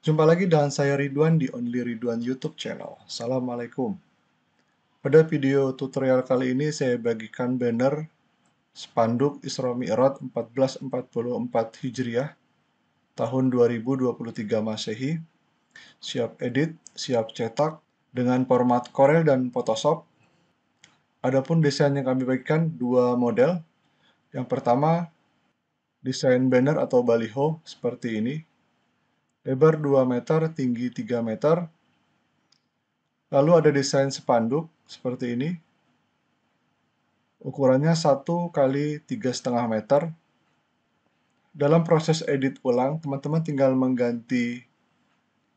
Jumpa lagi dengan saya Ridwan di Only Ridwan YouTube channel. Assalamualaikum. Pada video tutorial kali ini saya bagikan banner spanduk Isra Mi'raj 1444 Hijriah tahun 2023 Masehi. Siap edit, siap cetak dengan format Corel dan Photoshop. Adapun desain yang kami bagikan dua model. Yang pertama desain banner atau baliho seperti ini lebar 2 meter, tinggi 3 meter. Lalu ada desain spanduk seperti ini. Ukurannya 1 kali 3,5 meter. Dalam proses edit ulang, teman-teman tinggal mengganti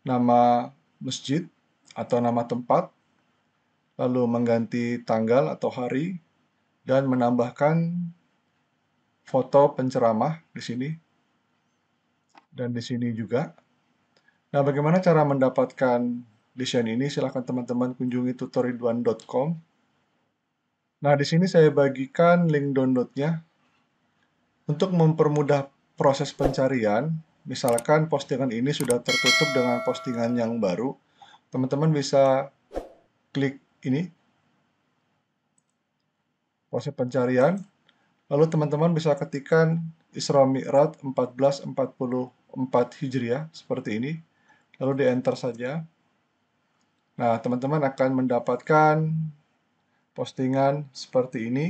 nama masjid atau nama tempat, lalu mengganti tanggal atau hari, dan menambahkan foto penceramah di sini dan di sini juga. Nah, bagaimana cara mendapatkan desain ini? Silahkan teman-teman kunjungi tutorial.com. Nah, di sini saya bagikan link downloadnya. Untuk mempermudah proses pencarian, misalkan postingan ini sudah tertutup dengan postingan yang baru, teman-teman bisa klik ini, proses pencarian, lalu teman-teman bisa ketikkan Isra Mi'rat 1444 Hijriah, seperti ini, lalu di enter saja. Nah, teman-teman akan mendapatkan postingan seperti ini.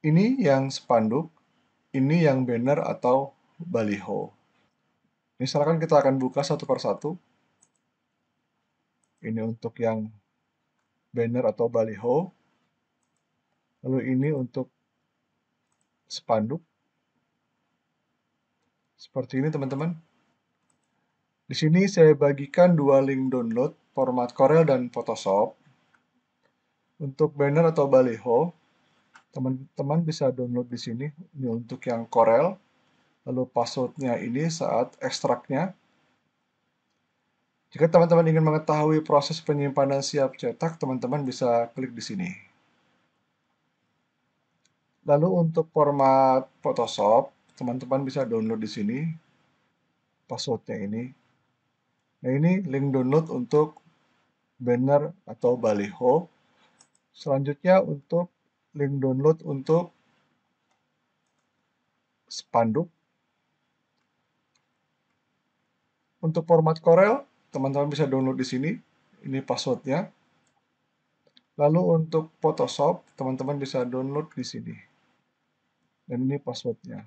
Ini yang spanduk, ini yang banner atau baliho. Misalkan kita akan buka satu persatu. Ini untuk yang banner atau baliho. Lalu ini untuk spanduk. Seperti ini teman-teman. Di sini saya bagikan dua link download, format Corel dan Photoshop. Untuk banner atau baliho, teman-teman bisa download di sini. Ini untuk yang Corel. Lalu passwordnya ini saat ekstraknya. Jika teman-teman ingin mengetahui proses penyimpanan siap cetak, teman-teman bisa klik di sini. Lalu untuk format Photoshop, teman-teman bisa download di sini passwordnya ini. Nah ini link download untuk banner atau baliho. Selanjutnya untuk link download untuk spanduk. Untuk format Corel, teman-teman bisa download di sini. Ini passwordnya. Lalu untuk Photoshop, teman-teman bisa download di sini. Dan ini passwordnya.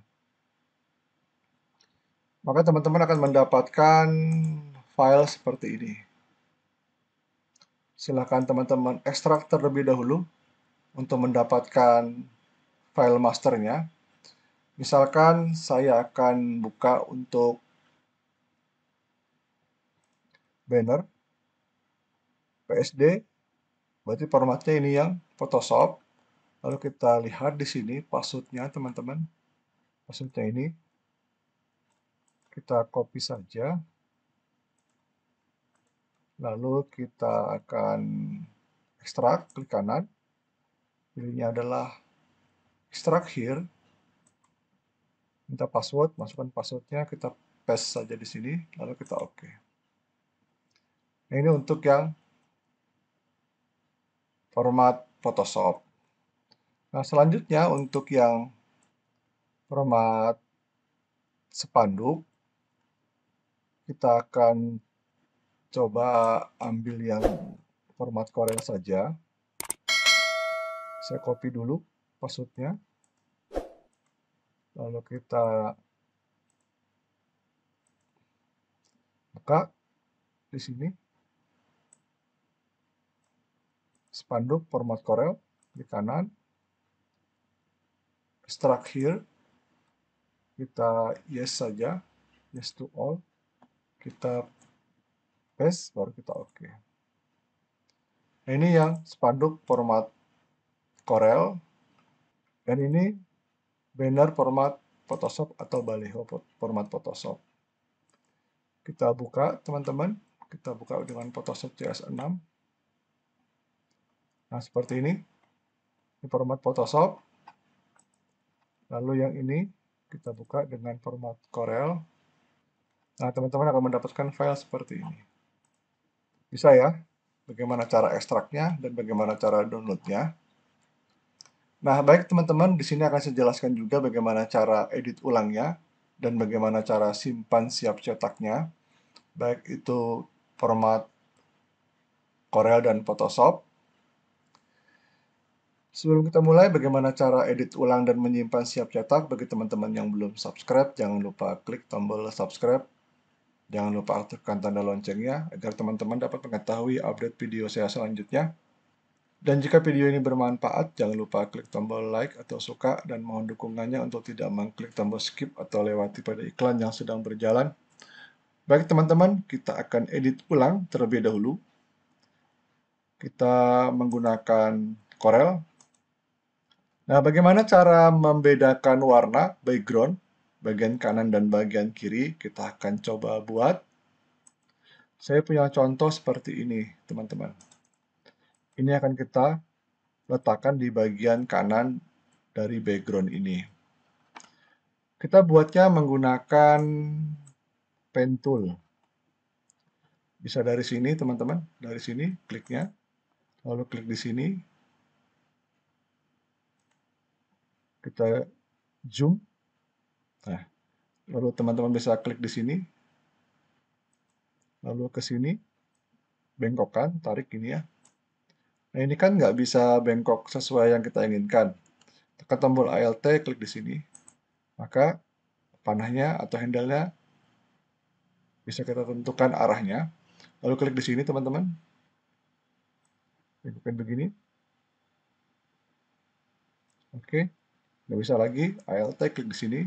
Maka teman-teman akan mendapatkan file seperti ini. Silakan teman-teman ekstrak terlebih dahulu untuk mendapatkan file masternya. Misalkan saya akan buka untuk banner PSD, berarti formatnya ini yang Photoshop. Lalu kita lihat di sini passwordnya teman-teman, passwordnya ini. Kita copy saja, Lalu kita akan ekstrak, klik kanan. Pilihnya adalah extract here. Minta password, masukkan passwordnya, kita paste saja di sini, lalu kita oke. Nah, ini untuk yang format Photoshop. Nah, selanjutnya untuk yang format spanduk, kita akan coba ambil yang format Corel saja. Saya copy dulu passwordnya. Lalu kita buka di sini. Spanduk format Corel di kanan. Struct here. Kita yes saja. Yes to all. Kita paste baru kita oke okay. ini yang spanduk format Corel dan ini banner format Photoshop atau baleho format Photoshop kita buka teman-teman kita buka dengan Photoshop CS6 nah seperti ini ini format Photoshop lalu yang ini kita buka dengan format Corel Nah, teman-teman akan mendapatkan file seperti ini. Bisa ya, bagaimana cara ekstraknya dan bagaimana cara downloadnya. Nah, baik teman-teman, di sini akan saya jelaskan juga bagaimana cara edit ulangnya dan bagaimana cara simpan siap cetaknya, baik itu format Corel dan Photoshop. Sebelum kita mulai, bagaimana cara edit ulang dan menyimpan siap cetak bagi teman-teman yang belum subscribe, jangan lupa klik tombol subscribe Jangan lupa aktifkan tanda loncengnya agar teman-teman dapat mengetahui update video saya selanjutnya. Dan jika video ini bermanfaat, jangan lupa klik tombol like atau suka dan mohon dukungannya untuk tidak mengklik tombol skip atau lewati pada iklan yang sedang berjalan. Baik teman-teman, kita akan edit ulang terlebih dahulu. Kita menggunakan Corel. Nah, bagaimana cara membedakan warna background bagian kanan dan bagian kiri. Kita akan coba buat. Saya punya contoh seperti ini, teman-teman. Ini akan kita letakkan di bagian kanan dari background ini. Kita buatnya menggunakan pen tool. Bisa dari sini, teman-teman. Dari sini, kliknya. Lalu klik di sini. Kita zoom Nah, lalu teman-teman bisa klik di sini. Lalu ke sini, bengkokkan, tarik ini ya. Nah, ini kan nggak bisa bengkok sesuai yang kita inginkan. Tekan tombol ALT, klik di sini. Maka panahnya atau handle-nya bisa kita tentukan arahnya. Lalu klik di sini, teman-teman. Bengkokkan begini. Oke. Nggak bisa lagi, ALT klik di sini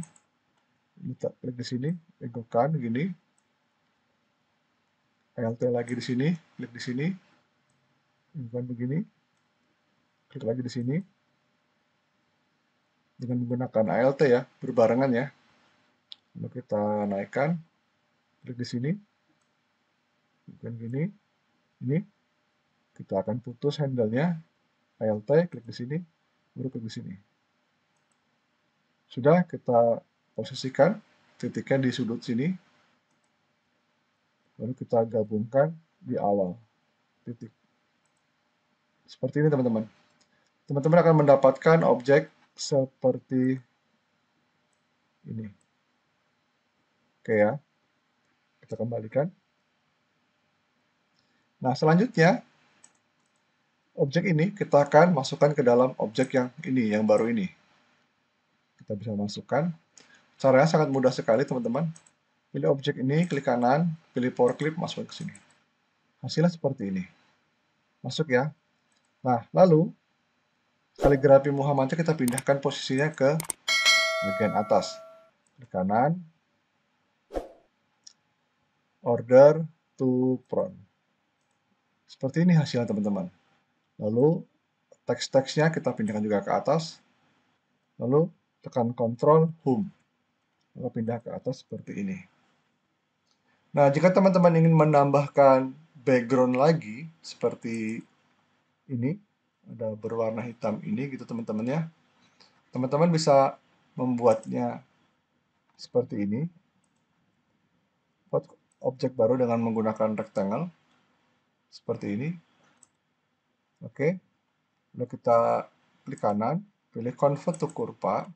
kita klik di sini egokan gini LT lagi di sini klik di sini bukan begini klik lagi di sini dengan menggunakan ALT ya berbarengan ya lalu kita naikkan klik di sini bukan gini ini kita akan putus handlenya ALT klik di sini baru klik di sini sudah kita posisikan titiknya di sudut sini. Lalu kita gabungkan di awal titik. Seperti ini teman-teman. Teman-teman akan mendapatkan objek seperti ini. Oke ya. Kita kembalikan. Nah, selanjutnya objek ini kita akan masukkan ke dalam objek yang ini, yang baru ini. Kita bisa masukkan Caranya sangat mudah sekali, teman-teman. Pilih objek ini, klik kanan, pilih power clip, masuk ke sini. Hasilnya seperti ini. Masuk ya. Nah, lalu kaligrafi Muhammadnya kita pindahkan posisinya ke bagian atas. Klik kanan, order to front. Seperti ini hasilnya teman-teman. Lalu teks-teksnya kita pindahkan juga ke atas. Lalu tekan Ctrl Home. Maka pindah ke atas seperti ini. Nah, jika teman-teman ingin menambahkan background lagi seperti ini, ada berwarna hitam ini gitu teman-teman ya. Teman-teman bisa membuatnya seperti ini. Buat objek baru dengan menggunakan rectangle seperti ini. Oke. Lalu kita klik kanan, pilih convert to kurva.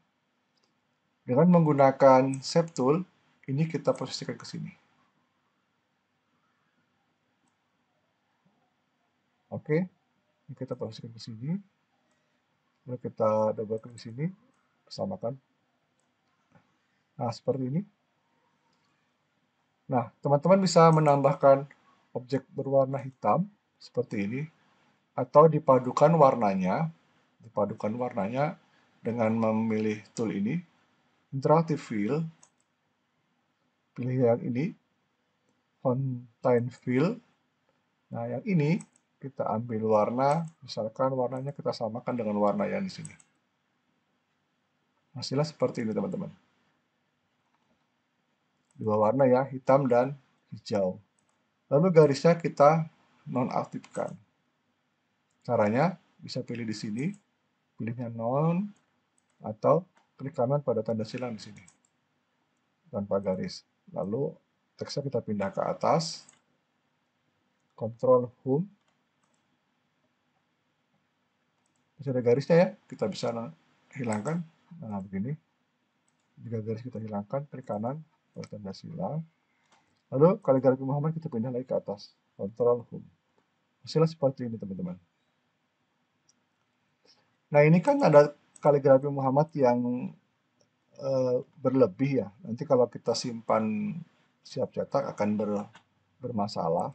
Dengan menggunakan shape tool, ini kita posisikan ke sini. Oke, ini kita posisikan ke sini. Lalu kita double klik ke sini, samakan. Nah, seperti ini. Nah, teman-teman bisa menambahkan objek berwarna hitam seperti ini atau dipadukan warnanya, dipadukan warnanya dengan memilih tool ini Interactive fill pilih yang ini contain fill nah yang ini kita ambil warna misalkan warnanya kita samakan dengan warna yang di sini hasilnya seperti ini teman-teman dua warna ya hitam dan hijau lalu garisnya kita nonaktifkan caranya bisa pilih di sini pilihnya non atau klik kanan pada tanda silang di sini tanpa garis lalu teksnya kita pindah ke atas Control Home masih ada garisnya ya kita bisa hilangkan nah begini jika garis kita hilangkan klik kanan pada tanda silang lalu kaligrafi Muhammad kita pindah lagi ke atas Control Home hasilnya seperti ini teman-teman nah ini kan ada kaligrafi Muhammad yang uh, berlebih ya. Nanti kalau kita simpan siap cetak akan ber, bermasalah.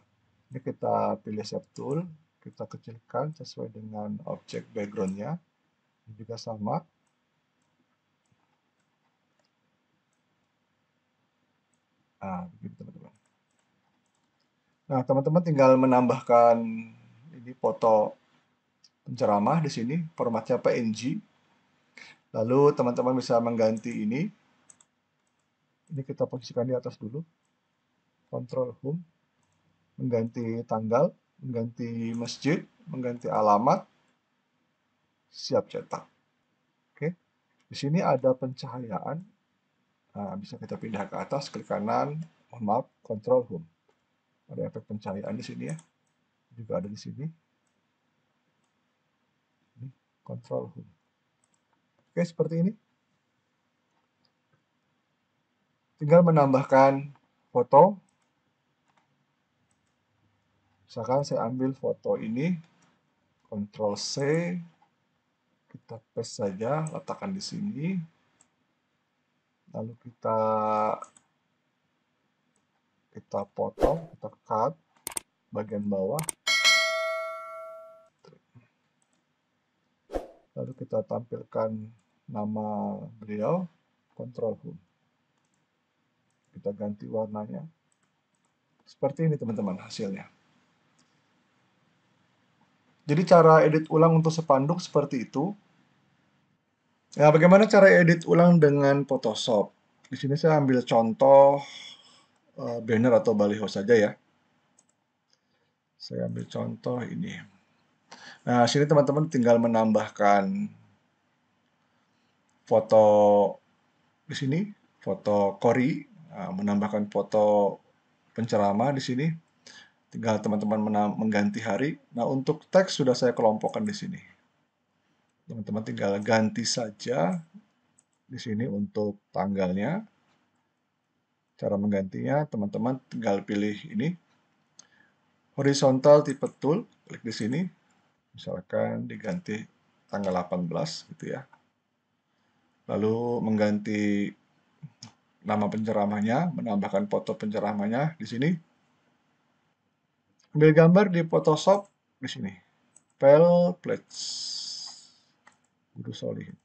Ini kita pilih shape tool, kita kecilkan sesuai dengan objek backgroundnya. Ini juga sama. Nah, begitu teman-teman. Nah, teman-teman tinggal menambahkan ini foto penceramah di sini, formatnya PNG. Lalu teman-teman bisa mengganti ini. Ini kita posisikan di atas dulu. Control Home. Mengganti tanggal, mengganti masjid, mengganti alamat. Siap cetak. Oke. Di sini ada pencahayaan. Nah, bisa kita pindah ke atas, klik kanan, mohon maaf, Control Home. Ada efek pencahayaan di sini ya. Juga ada di sini. Ini, Control Home. Oke, seperti ini. Tinggal menambahkan foto. Misalkan saya ambil foto ini, Ctrl C, kita paste saja, letakkan di sini. Lalu kita kita potong, kita cut bagian bawah. Lalu kita tampilkan nama beliau control home kita ganti warnanya seperti ini teman-teman hasilnya jadi cara edit ulang untuk sepanduk seperti itu nah bagaimana cara edit ulang dengan Photoshop di sini saya ambil contoh eh, banner atau baliho saja ya saya ambil contoh ini nah sini teman-teman tinggal menambahkan foto di sini, foto kori, ah, menambahkan foto pencerama di sini. Tinggal teman-teman mengganti hari. Nah, untuk teks sudah saya kelompokkan di sini. Teman-teman tinggal ganti saja di sini untuk tanggalnya. Cara menggantinya, teman-teman tinggal pilih ini. Horizontal tipe tool, klik di sini. Misalkan diganti tanggal 18 gitu ya lalu mengganti nama penceramahnya, menambahkan foto penceramahnya di sini. Ambil gambar di Photoshop di sini. File plates. Guru Solihin.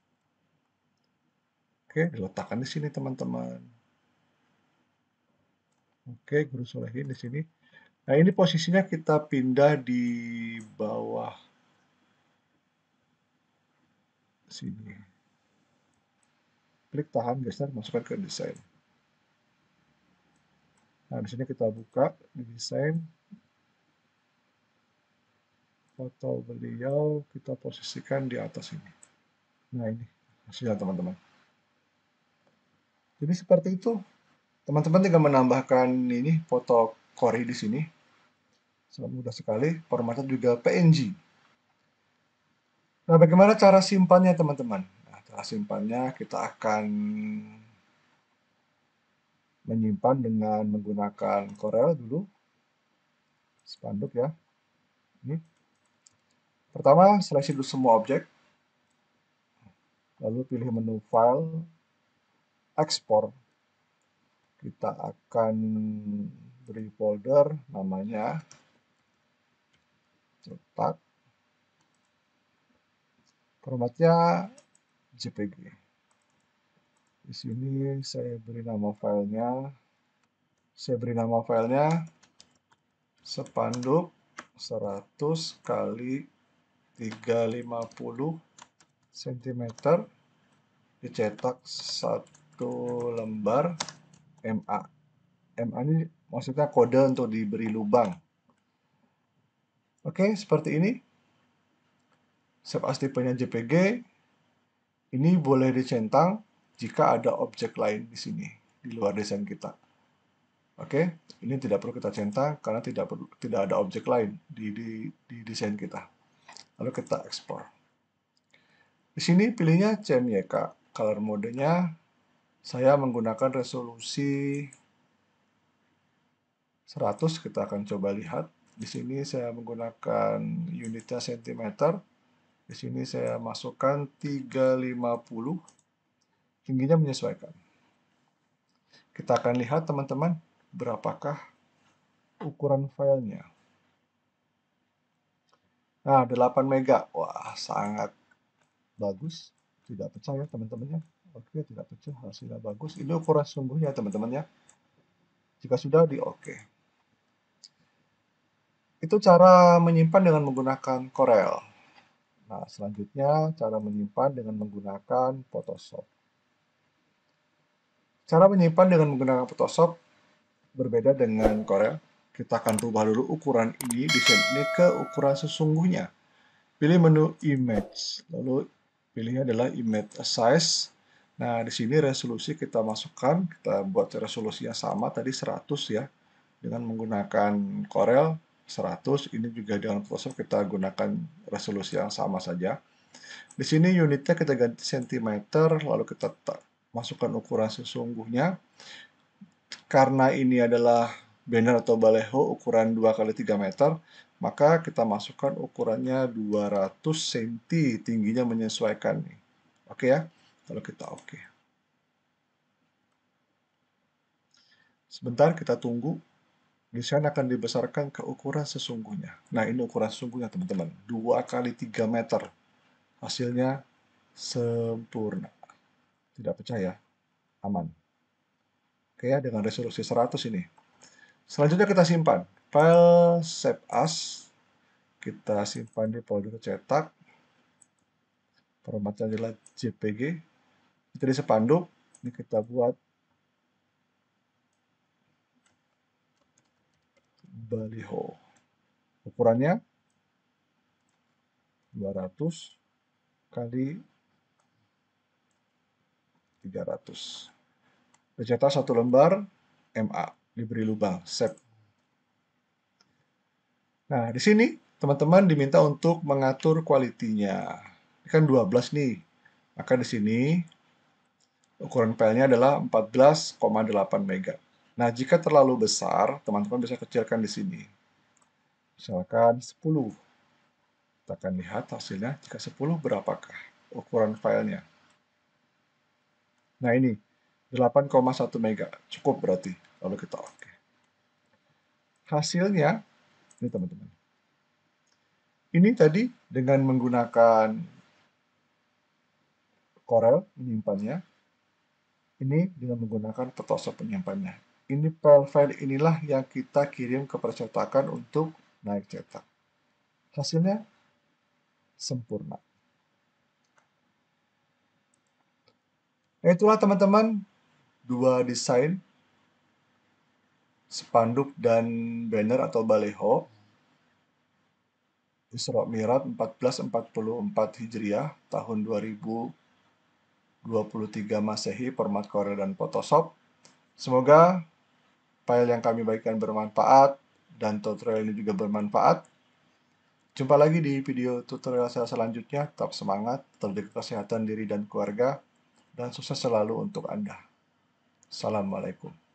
Oke, diletakkan di sini teman-teman. Oke, Guru Solehin di sini. Nah, ini posisinya kita pindah di bawah sini klik tahan geser masukkan ke desain nah di sini kita buka di desain foto beliau kita posisikan di atas ini nah ini hasilnya teman-teman jadi seperti itu teman-teman tinggal menambahkan ini foto Corey di sini sangat mudah sekali formatnya juga PNG nah bagaimana cara simpannya teman-teman simpannya, kita akan menyimpan dengan menggunakan Corel dulu. Spanduk ya. Ini. Pertama, seleksi dulu semua objek. Lalu pilih menu File, Ekspor. Kita akan beri folder namanya cetak. Formatnya JPG. Ya. Di sini saya beri nama filenya, saya beri nama filenya Sepanduk 100 kali 350 cm dicetak satu lembar MA. MA ini maksudnya kode untuk diberi lubang. Oke, seperti ini. Save as tipenya JPG, ini boleh dicentang jika ada objek lain di sini, di luar desain kita. Oke, ini tidak perlu kita centang karena tidak perlu, tidak ada objek lain di, di, di desain kita. Lalu kita ekspor. Di sini pilihnya CMYK, color modenya saya menggunakan resolusi 100 kita akan coba lihat di sini saya menggunakan unitnya sentimeter di sini saya masukkan 350. Tingginya menyesuaikan. Kita akan lihat teman-teman berapakah ukuran filenya. Nah, 8 mega. Wah, sangat bagus. Tidak pecah ya teman-teman ya. Oke, tidak pecah, hasilnya bagus. Ini ukuran sungguhnya teman-teman ya. Jika sudah di oke. Itu cara menyimpan dengan menggunakan Corel. Nah, selanjutnya cara menyimpan dengan menggunakan Photoshop. Cara menyimpan dengan menggunakan Photoshop berbeda dengan Corel. Kita akan rubah dulu ukuran ini, desain ini ke ukuran sesungguhnya. Pilih menu Image, lalu pilihnya adalah Image Size. Nah, di sini resolusi kita masukkan, kita buat resolusinya sama, tadi 100 ya, dengan menggunakan Corel 100 ini juga dengan Photoshop kita gunakan resolusi yang sama saja di sini unitnya kita ganti sentimeter lalu kita masukkan ukuran sesungguhnya karena ini adalah banner atau baleho ukuran 2 kali 3 meter maka kita masukkan ukurannya 200 cm tingginya menyesuaikan nih oke ya lalu kita oke okay. sebentar kita tunggu di sana akan dibesarkan ke ukuran sesungguhnya. Nah, ini ukuran sesungguhnya, teman-teman. 2 kali 3 meter. Hasilnya sempurna. Tidak percaya? Aman. Oke ya, dengan resolusi 100 ini. Selanjutnya kita simpan. File save as. Kita simpan di folder cetak. Formatnya adalah JPG. Kita di sepanduk. Ini kita buat baliho. Ukurannya 200 kali 300. Dicetak satu lembar MA, diberi lubang, set. Nah, di sini teman-teman diminta untuk mengatur kualitinya. Ini kan 12 nih. Maka di sini ukuran filenya adalah 14,8 MB. Nah, jika terlalu besar, teman-teman bisa kecilkan di sini. Misalkan 10. Kita akan lihat hasilnya. Jika 10, berapakah ukuran filenya? Nah, ini 8,1 mega. Cukup berarti. Lalu kita oke. Okay. Hasilnya, ini teman-teman. Ini tadi dengan menggunakan Corel menyimpannya. Ini dengan menggunakan Photoshop penyimpannya ini file inilah yang kita kirim ke percetakan untuk naik cetak. Hasilnya sempurna. itulah teman-teman dua desain spanduk dan banner atau baleho Isra Mirat 1444 Hijriah tahun 2023 Masehi format Korea dan Photoshop. Semoga file yang kami bagikan bermanfaat dan tutorial ini juga bermanfaat. Jumpa lagi di video tutorial saya selanjutnya. Tetap semangat, terjaga kesehatan diri dan keluarga, dan sukses selalu untuk Anda. Assalamualaikum.